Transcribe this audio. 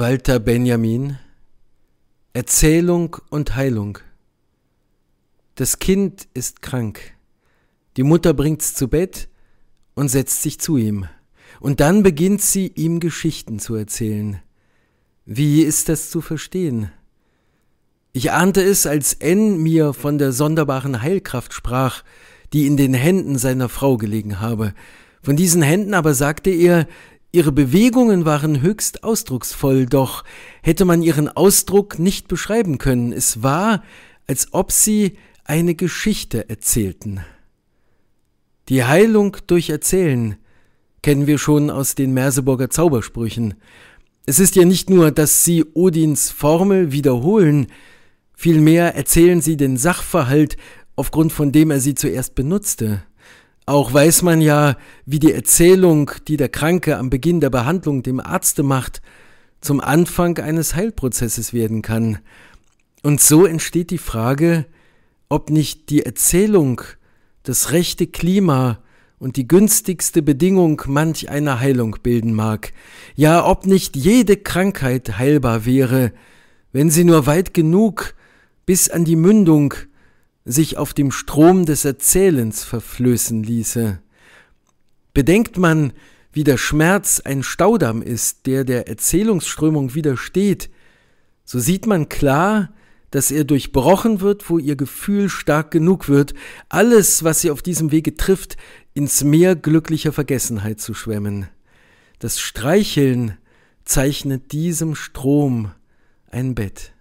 Walter Benjamin Erzählung und Heilung Das Kind ist krank. Die Mutter bringt's zu Bett und setzt sich zu ihm. Und dann beginnt sie, ihm Geschichten zu erzählen. Wie ist das zu verstehen? Ich ahnte es, als N mir von der sonderbaren Heilkraft sprach, die in den Händen seiner Frau gelegen habe. Von diesen Händen aber sagte er, Ihre Bewegungen waren höchst ausdrucksvoll, doch hätte man ihren Ausdruck nicht beschreiben können. Es war, als ob sie eine Geschichte erzählten. Die Heilung durch Erzählen kennen wir schon aus den Merseburger Zaubersprüchen. Es ist ja nicht nur, dass sie Odins Formel wiederholen, vielmehr erzählen sie den Sachverhalt, aufgrund von dem er sie zuerst benutzte. Auch weiß man ja, wie die Erzählung, die der Kranke am Beginn der Behandlung dem Arzte macht, zum Anfang eines Heilprozesses werden kann. Und so entsteht die Frage, ob nicht die Erzählung, das rechte Klima und die günstigste Bedingung manch einer Heilung bilden mag, ja ob nicht jede Krankheit heilbar wäre, wenn sie nur weit genug bis an die Mündung sich auf dem Strom des Erzählens verflößen ließe. Bedenkt man, wie der Schmerz ein Staudamm ist, der der Erzählungsströmung widersteht, so sieht man klar, dass er durchbrochen wird, wo ihr Gefühl stark genug wird, alles, was sie auf diesem Wege trifft, ins Meer glücklicher Vergessenheit zu schwemmen. Das Streicheln zeichnet diesem Strom ein Bett.